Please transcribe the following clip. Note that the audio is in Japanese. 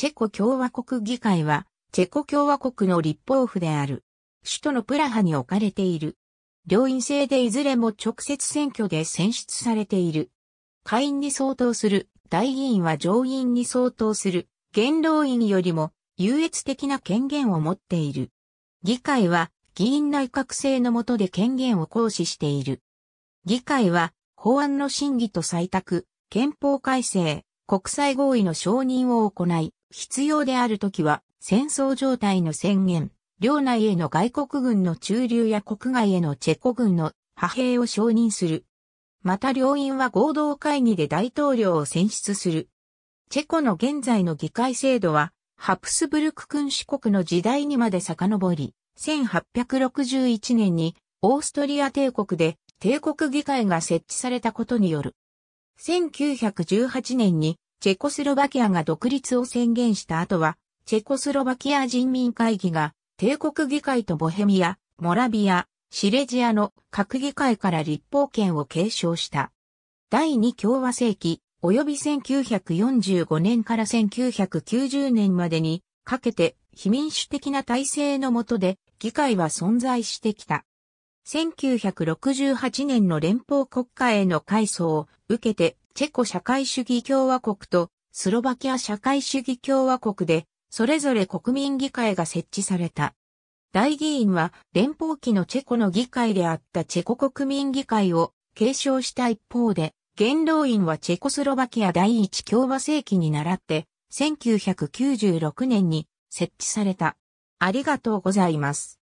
チェコ共和国議会は、チェコ共和国の立法府である。首都のプラハに置かれている。両院制でいずれも直接選挙で選出されている。下院に相当する、大議員は上院に相当する、元老院よりも優越的な権限を持っている。議会は議員内閣制の下で権限を行使している。議会は法案の審議と採択、憲法改正、国際合意の承認を行い、必要であるときは、戦争状態の宣言、領内への外国軍の駐留や国外へのチェコ軍の派兵を承認する。また両院は合同会議で大統領を選出する。チェコの現在の議会制度は、ハプスブルク君主国の時代にまで遡り、1861年にオーストリア帝国で帝国議会が設置されたことによる。1918年にチェコスロバキアが独立を宣言した後は、チェコスロバキア人民会議が帝国議会とボヘミア、モラビア、シレジアの各議会から立法権を継承した。第二共和世紀、及び1945年から1990年までにかけて非民主的な体制の下で議会は存在してきた。1968年の連邦国家への改装を受けてチェコ社会主義共和国とスロバキア社会主義共和国で、それぞれ国民議会が設置された。大議員は連邦期のチェコの議会であったチェコ国民議会を継承した一方で、元老院はチェコスロバキア第一共和世紀に倣って、1996年に設置された。ありがとうございます。